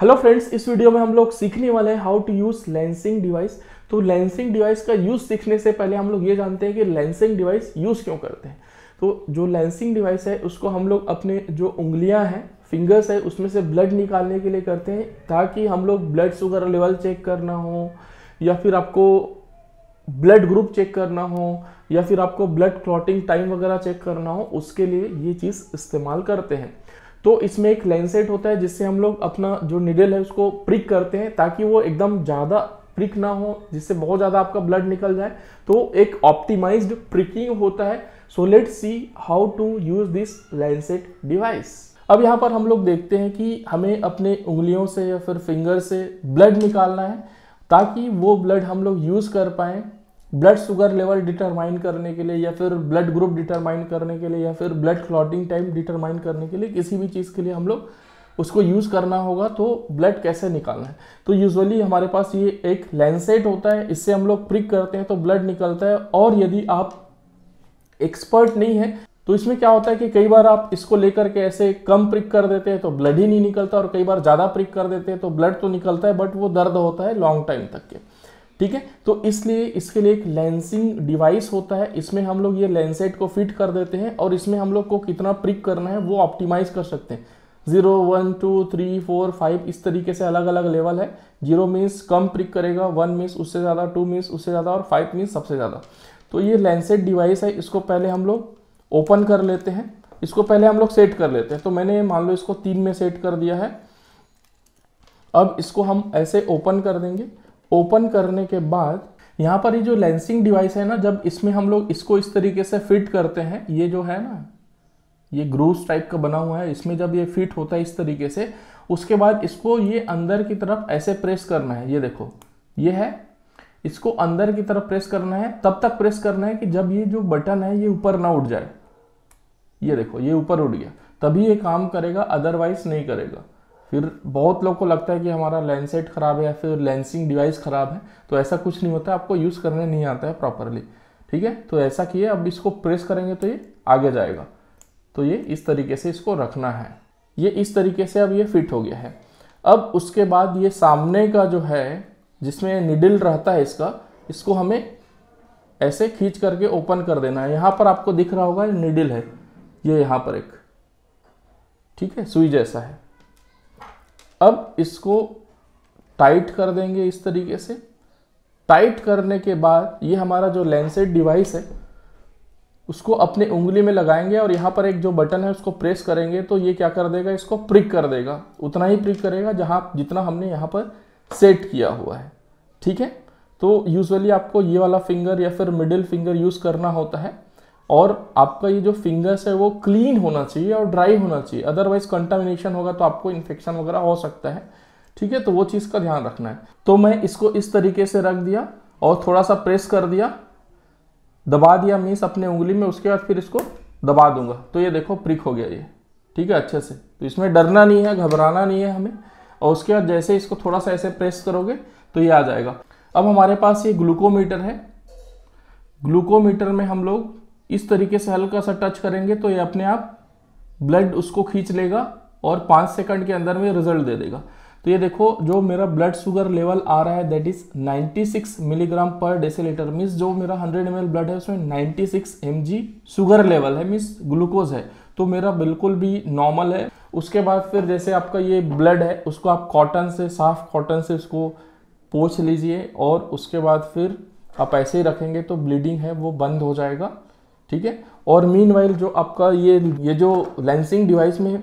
hello friends इस video में हम लोग सीखने वाले हैं how to use lensing device तो लेंसिंग डिवाइस का यूज सीखने से पहले हम लोग ये जानते हैं कि लेंसिंग डिवाइस यूज क्यों करते हैं तो जो लेंसिंग डिवाइस है उसको हम लोग अपने जो उंगलियां हैं फिंगर्स है उसमें से ब्लड निकालने के लिए करते हैं ताकि हम लोग ब्लड शुगर लेवल चेक करना हो या फिर आपको ब्लड ग्रुप चेक करना हो या फिर आपको ब्लड क्लॉटिंग टाइम वगैरह चेक करना हो उसके लिए ये चीज़ इस्तेमाल करते हैं तो इसमें एक लेंसेट होता है जिससे हम लोग अपना जो निडल है उसको प्रिक करते हैं ताकि वो एकदम ज़्यादा प्रिक ना हो जिससे बहुत ज़्यादा आपका ब्लड निकल जाए तो एक ऑप्टिमाइज्ड प्रिकिंग होता है so let see how to use this lancet device अब यहाँ पर हम लोग देखते हैं कि हमें अपने उंगलियों से या फिर फिंगर से ब्लड निकालना है ताकि वो ब्लड हम लोग यूज़ कर पाएँ ब्लड शुगर लेवल डिटरमाइन करने के लिए या फिर ब्लड ग्रुप डिटरमाइन करने के लिए या फिर ब्लड क्लॉटिंग टाइम डिटरमाइन करने के लिए किसी भी चीज़ के लिए हम लोग उसको यूज़ करना होगा तो ब्लड कैसे निकालना है तो यूजुअली हमारे पास ये एक लेंसेट होता है इससे हम लोग प्रिक करते हैं तो ब्लड निकलता है और यदि आप एक्सपर्ट नहीं है तो इसमें क्या होता है कि कई बार आप इसको लेकर के ऐसे कम प्रिक कर देते हैं तो ब्लड ही नहीं निकलता और कई बार ज़्यादा प्रिक कर देते हैं तो ब्लड तो निकलता है बट वो दर्द होता है लॉन्ग टाइम तक के ठीक है तो इसलिए इसके लिए एक लेंसिंग डिवाइस होता है इसमें हम लोग ये लेंसेट को फिट कर देते हैं और इसमें हम लोग को कितना प्रिक करना है वो ऑप्टिमाइज कर सकते हैं zero one two three four five इस तरीके से अलग अलग लेवल है जीरो मीन्स कम प्रिक करेगा वन मीन्स उससे ज़्यादा टू मीन्स उससे ज़्यादा और फाइव मीन्स सबसे ज़्यादा तो ये लेंसेट डिवाइस है इसको पहले हम लोग ओपन कर लेते हैं इसको पहले हम लोग सेट कर लेते हैं तो मैंने मान लो इसको तीन में सेट कर दिया है अब इसको हम ऐसे ओपन कर देंगे ओपन करने के बाद यहाँ पर ये जो लेंसिंग डिवाइस है ना जब इसमें हम लोग इसको इस तरीके से फिट करते हैं ये जो है ना ये ग्रूव टाइप का बना हुआ है इसमें जब ये फिट होता है इस तरीके से उसके बाद इसको ये अंदर की तरफ ऐसे प्रेस करना है ये देखो ये है इसको अंदर की तरफ प्रेस करना है तब तक प्रेस करना है कि जब ये जो बटन है ये ऊपर ना उठ जाए ये देखो ये ऊपर उठ गया तभी ये काम करेगा अदरवाइज नहीं करेगा फिर बहुत लोग को लगता है कि हमारा लेंसेट ख़राब है या फिर लेंसिंग डिवाइस ख़राब है तो ऐसा कुछ नहीं होता आपको यूज़ करने नहीं आता है प्रॉपरली ठीक है तो ऐसा किए अब इसको प्रेस करेंगे तो ये आगे जाएगा तो ये इस तरीके से इसको रखना है ये इस तरीके से अब ये फिट हो गया है अब उसके बाद ये सामने का जो है जिसमें निडिल रहता है इसका इसको हमें ऐसे खींच करके ओपन कर देना है यहाँ पर आपको दिख रहा होगा निडिल है ये यहाँ पर एक ठीक है सुई जैसा है अब इसको टाइट कर देंगे इस तरीके से टाइट करने के बाद ये हमारा जो लेंसेड डिवाइस है उसको अपने उंगली में लगाएंगे और यहाँ पर एक जो बटन है उसको प्रेस करेंगे तो ये क्या कर देगा इसको प्रिक कर देगा उतना ही प्रिक करेगा जहाँ जितना हमने यहाँ पर सेट किया हुआ है ठीक है तो यूजुअली आपको ये वाला फिंगर या फिर मिडिल फिंगर यूज़ करना होता है और आपका ये जो फिंगर्स है वो क्लीन होना चाहिए और ड्राई होना चाहिए अदरवाइज कंटामिनेशन होगा तो आपको इन्फेक्शन वगैरह हो सकता है ठीक है तो वो चीज़ का ध्यान रखना है तो मैं इसको इस तरीके से रख दिया और थोड़ा सा प्रेस कर दिया दबा दिया मीस अपने उंगली में उसके बाद फिर इसको दबा दूंगा तो ये देखो प्रिक हो गया ये ठीक है अच्छे से तो इसमें डरना नहीं है घबराना नहीं है हमें और उसके बाद जैसे इसको थोड़ा सा ऐसे प्रेस करोगे तो ये आ जाएगा अब हमारे पास ये ग्लूकोमीटर है ग्लूकोमीटर में हम लोग इस तरीके से हल्का सा टच करेंगे तो ये अपने आप ब्लड उसको खींच लेगा और पाँच सेकंड के अंदर में रिजल्ट दे देगा तो ये देखो जो मेरा ब्लड शुगर लेवल आ रहा है that is 96 milligram per decilitre means जो मेरा 100 एम ब्लड है उसमें 96 सिक्स शुगर लेवल है मीन्स ग्लूकोज है तो मेरा बिल्कुल भी नॉर्मल है उसके बाद फिर जैसे आपका ये ब्लड है उसको आप कॉटन से साफ कॉटन से उसको पोछ लीजिए और उसके बाद फिर आप ऐसे ही रखेंगे तो ब्लीडिंग है वो बंद हो जाएगा ठीक है और मीन वाइल जो आपका ये ये जो लेंसिंग डिवाइस में है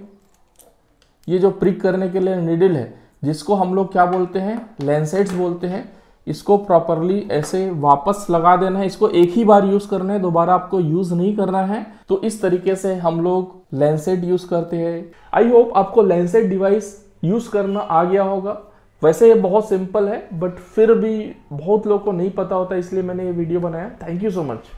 ये जो प्रिक करने के लिए निडिल है जिसको हम लोग क्या बोलते हैं लेंसेट्स बोलते हैं इसको प्रॉपरली ऐसे वापस लगा देना है इसको एक ही बार यूज करना है दोबारा आपको यूज नहीं करना है तो इस तरीके से हम लोग लेंसेट यूज करते हैं आई होप आपको लेंसेट डिवाइस यूज करना आ गया होगा वैसे ये बहुत सिंपल है बट फिर भी बहुत लोग को नहीं पता होता इसलिए मैंने ये वीडियो बनाया थैंक यू सो मच